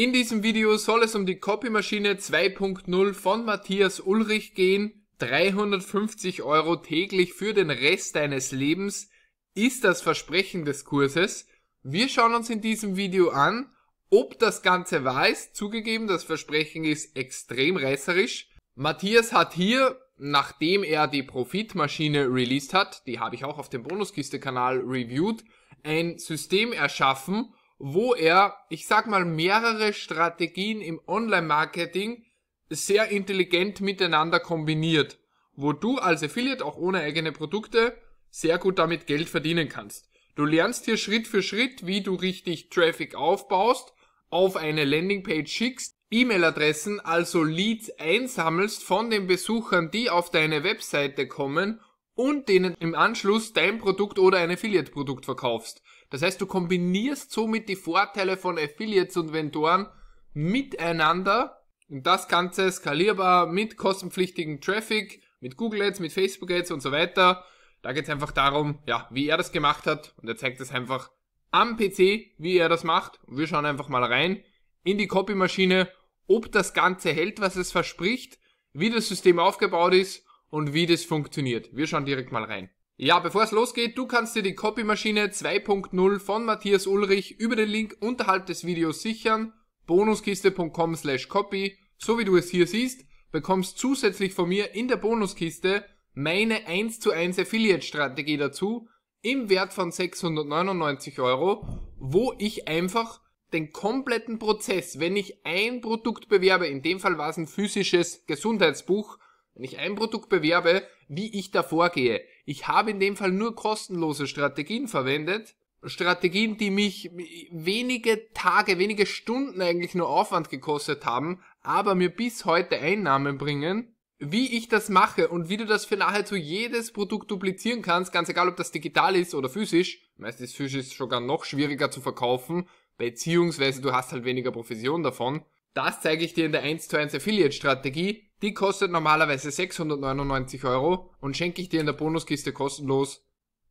In diesem Video soll es um die Copymaschine 2.0 von Matthias Ulrich gehen. 350 Euro täglich für den Rest deines Lebens ist das Versprechen des Kurses. Wir schauen uns in diesem Video an, ob das Ganze wahr ist. Zugegeben, das Versprechen ist extrem reißerisch. Matthias hat hier, nachdem er die Profitmaschine released hat, die habe ich auch auf dem Bonuskiste-Kanal reviewed, ein System erschaffen, wo er, ich sag mal, mehrere Strategien im Online-Marketing sehr intelligent miteinander kombiniert, wo du als Affiliate auch ohne eigene Produkte sehr gut damit Geld verdienen kannst. Du lernst hier Schritt für Schritt, wie du richtig Traffic aufbaust, auf eine Landingpage schickst, E-Mail-Adressen, also Leads einsammelst von den Besuchern, die auf deine Webseite kommen und denen im Anschluss dein Produkt oder ein Affiliate-Produkt verkaufst. Das heißt, du kombinierst somit die Vorteile von Affiliates und Ventoren miteinander und das Ganze skalierbar mit kostenpflichtigen Traffic, mit Google Ads, mit Facebook Ads und so weiter. Da geht es einfach darum, ja, wie er das gemacht hat und er zeigt es einfach am PC, wie er das macht. Und wir schauen einfach mal rein in die Copy-Maschine, ob das Ganze hält, was es verspricht, wie das System aufgebaut ist und wie das funktioniert. Wir schauen direkt mal rein. Ja, bevor es losgeht, du kannst dir die Copymaschine 2.0 von Matthias Ulrich über den Link unterhalb des Videos sichern, bonuskiste.com slash copy, so wie du es hier siehst, bekommst zusätzlich von mir in der Bonuskiste meine 1 zu 1 Affiliate Strategie dazu, im Wert von 699 Euro, wo ich einfach den kompletten Prozess, wenn ich ein Produkt bewerbe, in dem Fall war es ein physisches Gesundheitsbuch, wenn ich ein Produkt bewerbe, wie ich da vorgehe ich habe in dem Fall nur kostenlose Strategien verwendet. Strategien, die mich wenige Tage, wenige Stunden eigentlich nur Aufwand gekostet haben, aber mir bis heute Einnahmen bringen. Wie ich das mache und wie du das für nahezu jedes Produkt duplizieren kannst, ganz egal ob das digital ist oder physisch, meistens physisch ist sogar noch schwieriger zu verkaufen, beziehungsweise du hast halt weniger Provision davon. Das zeige ich dir in der 1 zu 1 Affiliate Strategie. Die kostet normalerweise 699 Euro und schenke ich dir in der Bonuskiste kostenlos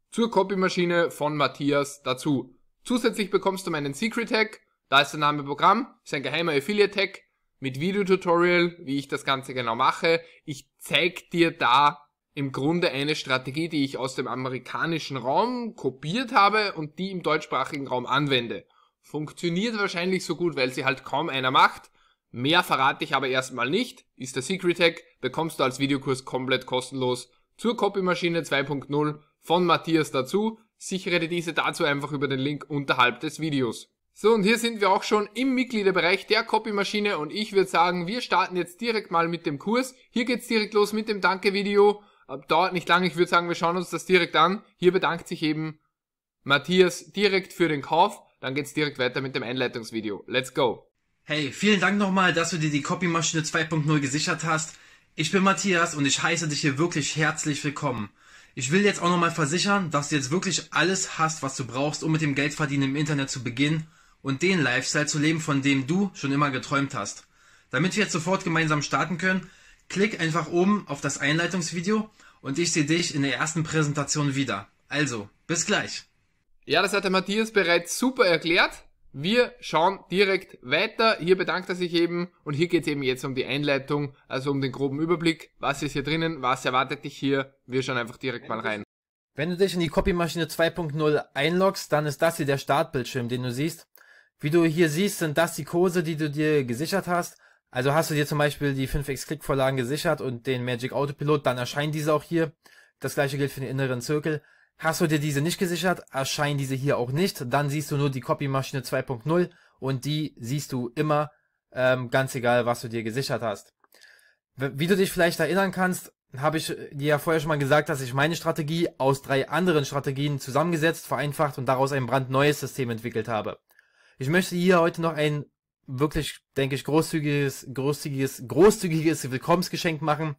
zur Copymaschine von Matthias dazu. Zusätzlich bekommst du meinen Secret Hack, da ist der Name Programm, ist ein geheimer Affiliate Hack mit Videotutorial, wie ich das Ganze genau mache. Ich zeig dir da im Grunde eine Strategie, die ich aus dem amerikanischen Raum kopiert habe und die im deutschsprachigen Raum anwende. Funktioniert wahrscheinlich so gut, weil sie halt kaum einer macht. Mehr verrate ich aber erstmal nicht, ist der Secret Hack, bekommst du als Videokurs komplett kostenlos zur Copymaschine 2.0 von Matthias dazu. Sichere dir diese dazu einfach über den Link unterhalb des Videos. So, und hier sind wir auch schon im Mitgliederbereich der Copymaschine und ich würde sagen, wir starten jetzt direkt mal mit dem Kurs. Hier geht's direkt los mit dem Danke-Video. Äh, dauert nicht lange, ich würde sagen, wir schauen uns das direkt an. Hier bedankt sich eben Matthias direkt für den Kauf. Dann geht's direkt weiter mit dem Einleitungsvideo. Let's go! Hey, vielen Dank nochmal, dass du dir die Copymaschine 2.0 gesichert hast. Ich bin Matthias und ich heiße dich hier wirklich herzlich willkommen. Ich will jetzt auch nochmal versichern, dass du jetzt wirklich alles hast, was du brauchst, um mit dem Geldverdienen im Internet zu beginnen und den Lifestyle zu leben, von dem du schon immer geträumt hast. Damit wir jetzt sofort gemeinsam starten können, klick einfach oben auf das Einleitungsvideo und ich sehe dich in der ersten Präsentation wieder. Also, bis gleich. Ja, das hat der Matthias bereits super erklärt. Wir schauen direkt weiter. Hier bedankt er sich eben und hier geht es eben jetzt um die Einleitung, also um den groben Überblick. Was ist hier drinnen? Was erwartet dich hier? Wir schauen einfach direkt mal rein. Wenn du dich in die Copymaschine 2.0 einloggst, dann ist das hier der Startbildschirm, den du siehst. Wie du hier siehst, sind das die Kurse, die du dir gesichert hast. Also hast du dir zum Beispiel die 5x-Click-Vorlagen gesichert und den Magic Autopilot, dann erscheint diese auch hier. Das gleiche gilt für den inneren Zirkel. Hast du dir diese nicht gesichert, erscheinen diese hier auch nicht. Dann siehst du nur die Copy-Maschine 2.0 und die siehst du immer, ähm, ganz egal, was du dir gesichert hast. Wie du dich vielleicht erinnern kannst, habe ich dir ja vorher schon mal gesagt, dass ich meine Strategie aus drei anderen Strategien zusammengesetzt, vereinfacht und daraus ein brandneues System entwickelt habe. Ich möchte hier heute noch ein wirklich, denke ich, großzügiges, großzügiges, großzügiges Willkommensgeschenk machen,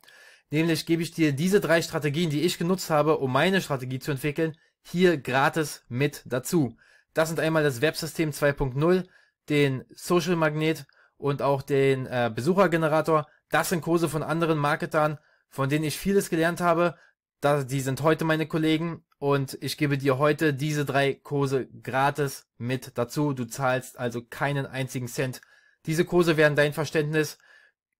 Nämlich gebe ich dir diese drei Strategien, die ich genutzt habe, um meine Strategie zu entwickeln, hier gratis mit dazu. Das sind einmal das Websystem 2.0, den Social Magnet und auch den äh, Besuchergenerator. Das sind Kurse von anderen Marketern, von denen ich vieles gelernt habe. Da, die sind heute meine Kollegen und ich gebe dir heute diese drei Kurse gratis mit dazu. Du zahlst also keinen einzigen Cent. Diese Kurse werden dein Verständnis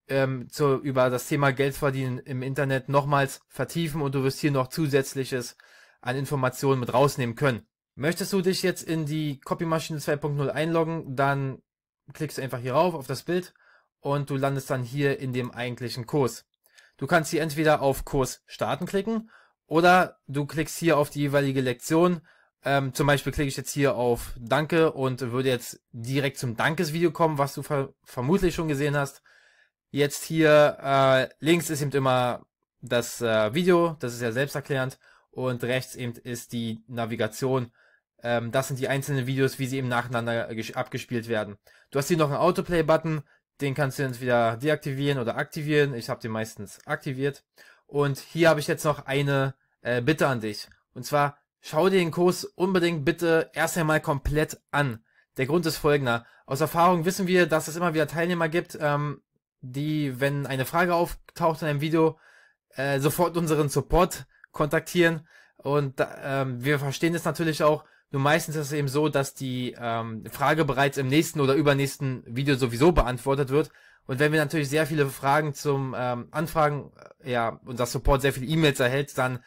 ähm, zu, über das Thema Geld verdienen im Internet nochmals vertiefen und du wirst hier noch zusätzliches an Informationen mit rausnehmen können. Möchtest du dich jetzt in die Copymaschine 2.0 einloggen, dann klickst du einfach hier rauf auf das Bild und du landest dann hier in dem eigentlichen Kurs. Du kannst hier entweder auf Kurs starten klicken oder du klickst hier auf die jeweilige Lektion. Ähm, zum Beispiel klicke ich jetzt hier auf Danke und würde jetzt direkt zum Dankesvideo kommen, was du ver vermutlich schon gesehen hast. Jetzt hier äh, links ist eben immer das äh, Video, das ist ja selbsterklärend, und rechts eben ist die Navigation. Ähm, das sind die einzelnen Videos, wie sie eben nacheinander abgespielt werden. Du hast hier noch einen Autoplay-Button, den kannst du entweder deaktivieren oder aktivieren. Ich habe den meistens aktiviert. Und hier habe ich jetzt noch eine äh, Bitte an dich. Und zwar, schau dir den Kurs unbedingt bitte erst einmal komplett an. Der Grund ist folgender. Aus Erfahrung wissen wir, dass es immer wieder Teilnehmer gibt, ähm, die, wenn eine Frage auftaucht in einem Video, äh, sofort unseren Support kontaktieren. Und ähm, wir verstehen es natürlich auch, nur meistens ist es eben so, dass die ähm, Frage bereits im nächsten oder übernächsten Video sowieso beantwortet wird. Und wenn wir natürlich sehr viele Fragen zum ähm, Anfragen, äh, ja, unser Support sehr viele E-Mails erhält, dann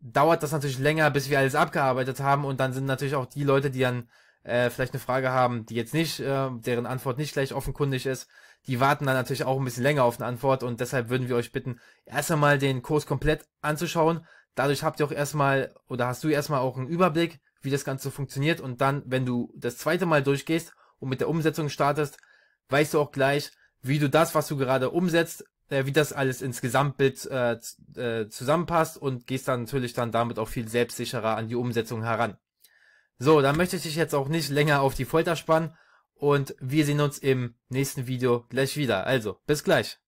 dauert das natürlich länger, bis wir alles abgearbeitet haben. Und dann sind natürlich auch die Leute, die dann äh, vielleicht eine Frage haben, die jetzt nicht, äh, deren Antwort nicht gleich offenkundig ist, die warten dann natürlich auch ein bisschen länger auf eine Antwort und deshalb würden wir euch bitten, erst einmal den Kurs komplett anzuschauen. Dadurch habt ihr auch erstmal oder hast du erstmal auch einen Überblick, wie das Ganze funktioniert und dann, wenn du das zweite Mal durchgehst und mit der Umsetzung startest, weißt du auch gleich, wie du das, was du gerade umsetzt, äh, wie das alles ins Gesamtbild äh, äh, zusammenpasst und gehst dann natürlich dann damit auch viel selbstsicherer an die Umsetzung heran. So, dann möchte ich dich jetzt auch nicht länger auf die Folter spannen und wir sehen uns im nächsten Video gleich wieder. Also, bis gleich.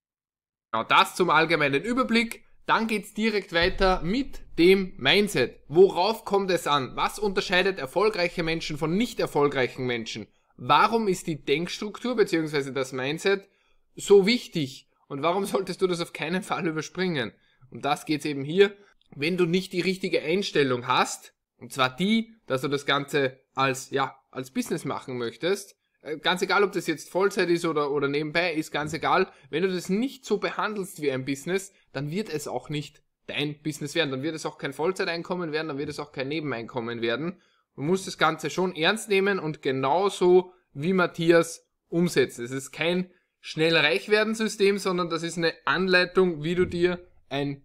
Genau das zum allgemeinen Überblick. Dann geht's direkt weiter mit dem Mindset. Worauf kommt es an? Was unterscheidet erfolgreiche Menschen von nicht erfolgreichen Menschen? Warum ist die Denkstruktur bzw. das Mindset so wichtig? Und warum solltest du das auf keinen Fall überspringen? Um das geht's eben hier. Wenn du nicht die richtige Einstellung hast, und zwar die, dass du das Ganze als, ja, als Business machen möchtest. Äh, ganz egal, ob das jetzt Vollzeit ist oder, oder nebenbei, ist ganz egal. Wenn du das nicht so behandelst wie ein Business, dann wird es auch nicht dein Business werden. Dann wird es auch kein Vollzeiteinkommen werden, dann wird es auch kein Nebeneinkommen werden. Man muss das Ganze schon ernst nehmen und genauso wie Matthias umsetzen. Es ist kein schnell reich werden System, sondern das ist eine Anleitung, wie du dir ein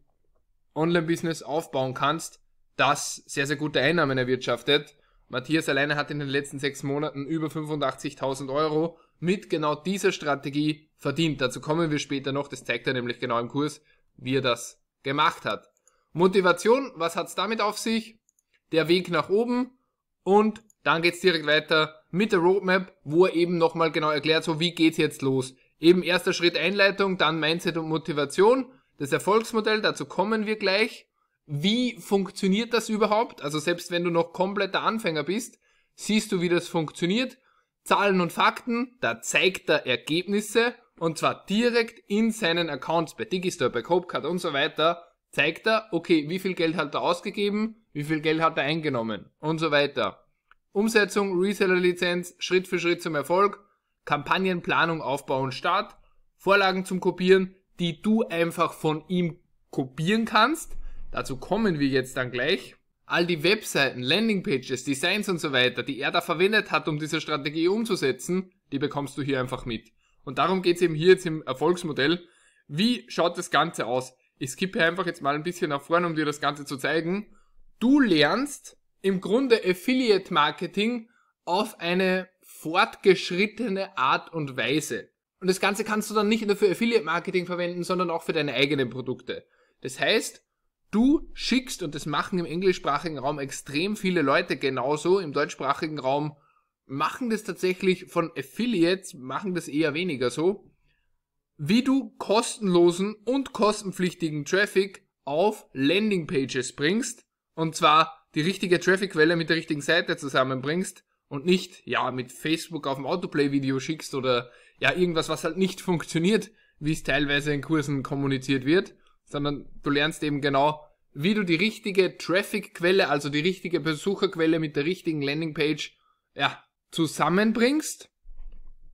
Online-Business aufbauen kannst das sehr, sehr gute Einnahmen erwirtschaftet. Matthias alleine hat in den letzten sechs Monaten über 85.000 Euro mit genau dieser Strategie verdient. Dazu kommen wir später noch, das zeigt er nämlich genau im Kurs, wie er das gemacht hat. Motivation, was hat es damit auf sich? Der Weg nach oben und dann geht es direkt weiter mit der Roadmap, wo er eben nochmal genau erklärt, so wie geht's jetzt los. Eben erster Schritt Einleitung, dann Mindset und Motivation, das Erfolgsmodell, dazu kommen wir gleich wie funktioniert das überhaupt? Also selbst wenn du noch kompletter Anfänger bist, siehst du, wie das funktioniert. Zahlen und Fakten, da zeigt er Ergebnisse und zwar direkt in seinen Accounts bei Digistore, bei Copecard und so weiter, zeigt er, okay, wie viel Geld hat er ausgegeben, wie viel Geld hat er eingenommen und so weiter. Umsetzung, Reseller-Lizenz, Schritt für Schritt zum Erfolg, Kampagnenplanung, Aufbau und Start, Vorlagen zum Kopieren, die du einfach von ihm kopieren kannst. Dazu kommen wir jetzt dann gleich. All die Webseiten, Landingpages, Designs und so weiter, die er da verwendet hat, um diese Strategie umzusetzen, die bekommst du hier einfach mit. Und darum geht's eben hier jetzt im Erfolgsmodell. Wie schaut das Ganze aus? Ich skippe einfach jetzt mal ein bisschen nach vorne, um dir das Ganze zu zeigen. Du lernst im Grunde Affiliate Marketing auf eine fortgeschrittene Art und Weise. Und das Ganze kannst du dann nicht nur für Affiliate Marketing verwenden, sondern auch für deine eigenen Produkte. Das heißt, du schickst, und das machen im englischsprachigen Raum extrem viele Leute genauso, im deutschsprachigen Raum machen das tatsächlich von Affiliates, machen das eher weniger so, wie du kostenlosen und kostenpflichtigen Traffic auf Landingpages bringst, und zwar die richtige Trafficquelle mit der richtigen Seite zusammenbringst und nicht, ja, mit Facebook auf dem Autoplay-Video schickst oder ja, irgendwas, was halt nicht funktioniert, wie es teilweise in Kursen kommuniziert wird sondern du lernst eben genau, wie du die richtige Traffic-Quelle, also die richtige Besucherquelle mit der richtigen Landingpage, ja, zusammenbringst.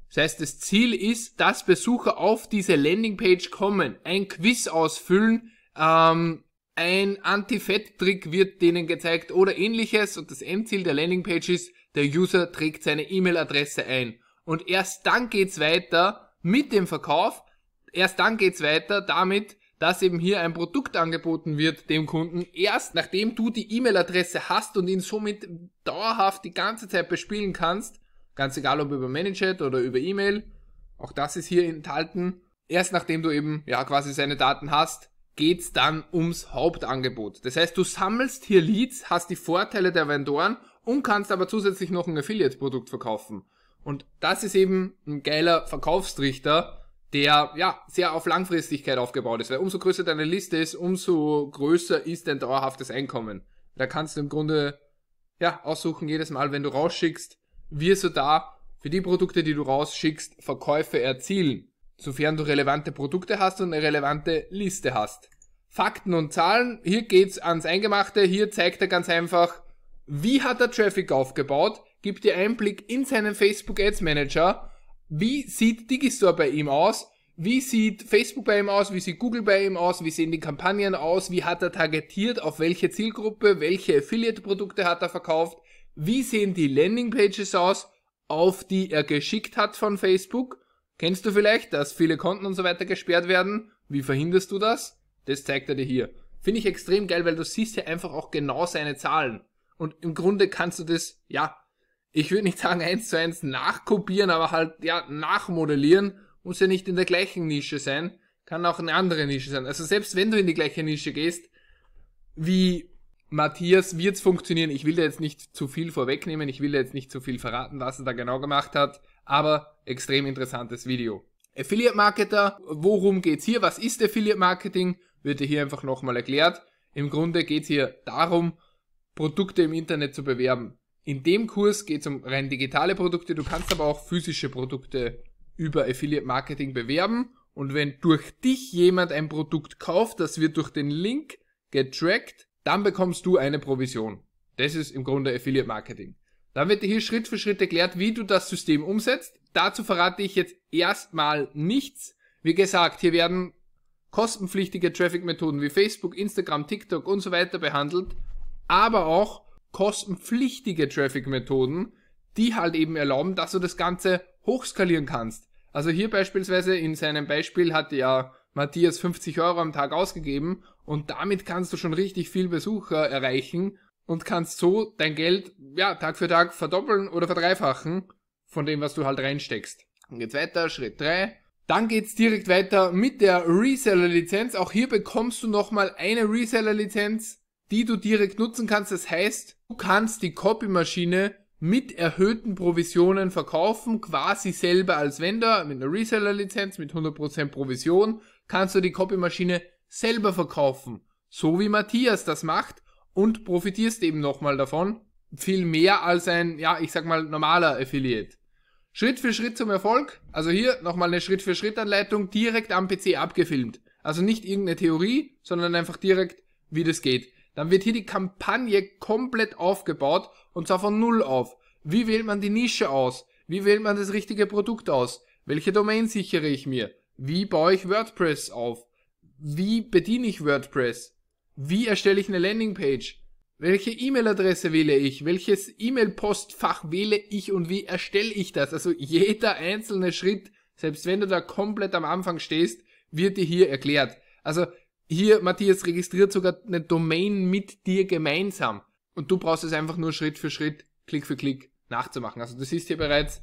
Das heißt, das Ziel ist, dass Besucher auf diese Landingpage kommen, ein Quiz ausfüllen, ähm, ein Anti-Fett-Trick wird denen gezeigt oder ähnliches und das Endziel der Landingpage ist, der User trägt seine E-Mail-Adresse ein. Und erst dann geht's weiter mit dem Verkauf, erst dann geht's weiter damit, dass eben hier ein Produkt angeboten wird dem Kunden, erst nachdem du die E-Mail-Adresse hast und ihn somit dauerhaft die ganze Zeit bespielen kannst, ganz egal ob über Managed oder über E-Mail, auch das ist hier enthalten, erst nachdem du eben ja quasi seine Daten hast, geht's dann ums Hauptangebot. Das heißt, du sammelst hier Leads, hast die Vorteile der Vendoren und kannst aber zusätzlich noch ein Affiliate-Produkt verkaufen. Und das ist eben ein geiler Verkaufstrichter, der ja sehr auf Langfristigkeit aufgebaut ist. Weil umso größer deine Liste ist, umso größer ist dein dauerhaftes Einkommen. Da kannst du im Grunde ja aussuchen jedes Mal, wenn du rausschickst, wirst du da für die Produkte, die du rausschickst, Verkäufe erzielen, sofern du relevante Produkte hast und eine relevante Liste hast. Fakten und Zahlen, hier geht's ans Eingemachte, hier zeigt er ganz einfach, wie hat er Traffic aufgebaut, gibt dir Einblick in seinen Facebook Ads Manager wie sieht Digistore bei ihm aus? Wie sieht Facebook bei ihm aus? Wie sieht Google bei ihm aus? Wie sehen die Kampagnen aus? Wie hat er targetiert? Auf welche Zielgruppe? Welche Affiliate-Produkte hat er verkauft? Wie sehen die Landingpages aus, auf die er geschickt hat von Facebook? Kennst du vielleicht, dass viele Konten und so weiter gesperrt werden? Wie verhinderst du das? Das zeigt er dir hier. Finde ich extrem geil, weil du siehst ja einfach auch genau seine Zahlen. Und im Grunde kannst du das, ja, ich würde nicht sagen eins zu eins nachkopieren, aber halt, ja, nachmodellieren. Muss ja nicht in der gleichen Nische sein. Kann auch eine andere Nische sein. Also selbst wenn du in die gleiche Nische gehst, wie Matthias wird's funktionieren. Ich will da jetzt nicht zu viel vorwegnehmen. Ich will da jetzt nicht zu viel verraten, was er da genau gemacht hat. Aber extrem interessantes Video. Affiliate Marketer, worum geht's hier? Was ist Affiliate Marketing? Wird dir hier einfach nochmal erklärt. Im Grunde geht's hier darum, Produkte im Internet zu bewerben. In dem Kurs geht es um rein digitale Produkte. Du kannst aber auch physische Produkte über Affiliate Marketing bewerben. Und wenn durch dich jemand ein Produkt kauft, das wird durch den Link getrackt, dann bekommst du eine Provision. Das ist im Grunde Affiliate Marketing. Dann wird dir hier Schritt für Schritt erklärt, wie du das System umsetzt. Dazu verrate ich jetzt erstmal nichts. Wie gesagt, hier werden kostenpflichtige Traffic-Methoden wie Facebook, Instagram, TikTok und so weiter behandelt, aber auch kostenpflichtige Traffic-Methoden, die halt eben erlauben, dass du das Ganze hochskalieren kannst. Also hier beispielsweise in seinem Beispiel hat ja Matthias 50 Euro am Tag ausgegeben und damit kannst du schon richtig viel Besucher erreichen und kannst so dein Geld ja Tag für Tag verdoppeln oder verdreifachen von dem, was du halt reinsteckst. Dann geht's weiter, Schritt 3. Dann geht's direkt weiter mit der Reseller-Lizenz. Auch hier bekommst du nochmal eine Reseller-Lizenz die du direkt nutzen kannst. Das heißt, du kannst die Copy-Maschine mit erhöhten Provisionen verkaufen, quasi selber als Vendor, mit einer Reseller-Lizenz, mit 100% Provision, kannst du die Copy-Maschine selber verkaufen. So wie Matthias das macht und profitierst eben nochmal davon. Viel mehr als ein, ja, ich sag mal, normaler Affiliate. Schritt für Schritt zum Erfolg. Also hier nochmal eine Schritt-für-Schritt-Anleitung direkt am PC abgefilmt. Also nicht irgendeine Theorie, sondern einfach direkt, wie das geht dann wird hier die Kampagne komplett aufgebaut und zwar von Null auf. Wie wählt man die Nische aus? Wie wählt man das richtige Produkt aus? Welche Domain sichere ich mir? Wie baue ich WordPress auf? Wie bediene ich WordPress? Wie erstelle ich eine Landingpage? Welche E-Mail-Adresse wähle ich? Welches E-Mail-Postfach wähle ich und wie erstelle ich das? Also jeder einzelne Schritt, selbst wenn du da komplett am Anfang stehst, wird dir hier erklärt. Also hier, Matthias, registriert sogar eine Domain mit dir gemeinsam. Und du brauchst es einfach nur Schritt für Schritt, Klick für Klick nachzumachen. Also du siehst hier bereits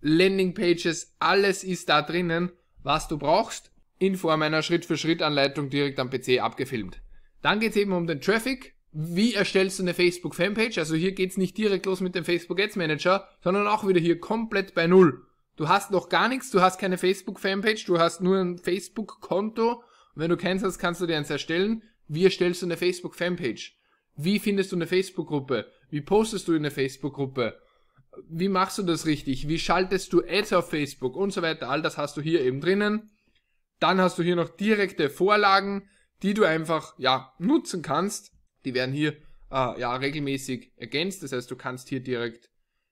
Landingpages, alles ist da drinnen, was du brauchst, in Form einer Schritt-für-Schritt-Anleitung direkt am PC abgefilmt. Dann geht's eben um den Traffic. Wie erstellst du eine Facebook-Fanpage? Also hier geht's nicht direkt los mit dem Facebook Ads Manager, sondern auch wieder hier komplett bei Null. Du hast noch gar nichts, du hast keine Facebook-Fanpage, du hast nur ein Facebook-Konto wenn du keins hast, kannst du dir eins erstellen. Wie erstellst du eine Facebook-Fanpage? Wie findest du eine Facebook-Gruppe? Wie postest du in eine Facebook-Gruppe? Wie machst du das richtig? Wie schaltest du Ads auf Facebook und so weiter? All das hast du hier eben drinnen. Dann hast du hier noch direkte Vorlagen, die du einfach, ja, nutzen kannst. Die werden hier, äh, ja, regelmäßig ergänzt. Das heißt, du kannst hier direkt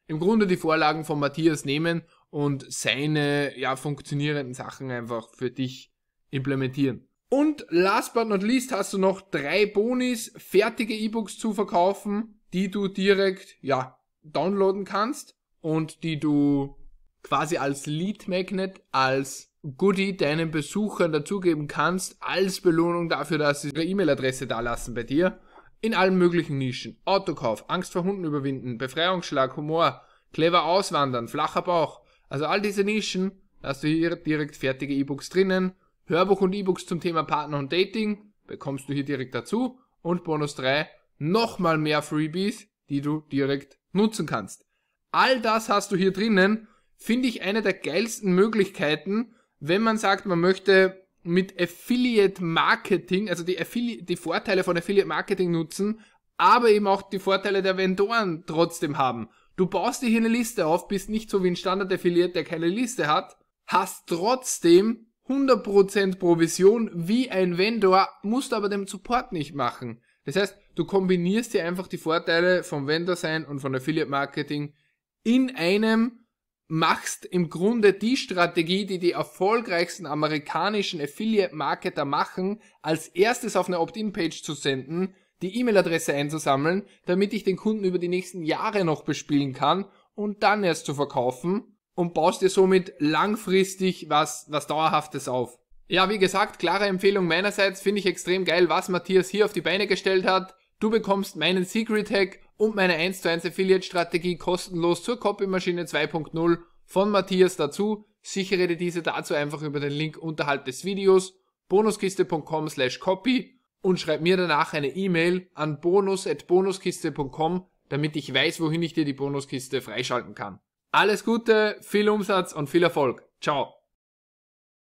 im Grunde die Vorlagen von Matthias nehmen und seine, ja, funktionierenden Sachen einfach für dich implementieren. Und last but not least hast du noch drei Bonis, fertige E-Books zu verkaufen, die du direkt, ja, downloaden kannst und die du quasi als Lead Magnet, als Goodie deinen Besuchern dazugeben kannst, als Belohnung dafür, dass sie ihre E-Mail-Adresse dalassen bei dir. In allen möglichen Nischen. Autokauf, Angst vor Hunden überwinden, Befreiungsschlag, Humor, clever auswandern, flacher Bauch. Also all diese Nischen hast du hier direkt fertige E-Books drinnen Hörbuch und E-Books zum Thema Partner und Dating bekommst du hier direkt dazu. Und Bonus 3, nochmal mehr Freebies, die du direkt nutzen kannst. All das hast du hier drinnen, finde ich eine der geilsten Möglichkeiten, wenn man sagt, man möchte mit Affiliate Marketing, also die, Affili die Vorteile von Affiliate Marketing nutzen, aber eben auch die Vorteile der Vendoren trotzdem haben. Du baust dir hier eine Liste auf, bist nicht so wie ein Standard-Affiliate, der keine Liste hat, hast trotzdem 100% Provision wie ein Vendor, musst aber dem Support nicht machen. Das heißt, du kombinierst dir einfach die Vorteile vom Vendor sein und von Affiliate Marketing in einem, machst im Grunde die Strategie, die die erfolgreichsten amerikanischen Affiliate Marketer machen, als erstes auf eine Opt-in-Page zu senden, die E-Mail-Adresse einzusammeln, damit ich den Kunden über die nächsten Jahre noch bespielen kann und dann erst zu verkaufen und baust dir somit langfristig was, was Dauerhaftes auf. Ja, wie gesagt, klare Empfehlung meinerseits, finde ich extrem geil, was Matthias hier auf die Beine gestellt hat. Du bekommst meinen Secret Hack und meine 1 zu 1 Affiliate Strategie kostenlos zur Copy Maschine 2.0 von Matthias dazu. Sichere dir diese dazu einfach über den Link unterhalb des Videos bonuskiste.com slash copy und schreib mir danach eine E-Mail an bonus at bonuskiste.com, damit ich weiß, wohin ich dir die Bonuskiste freischalten kann. Alles Gute, viel Umsatz und viel Erfolg. Ciao.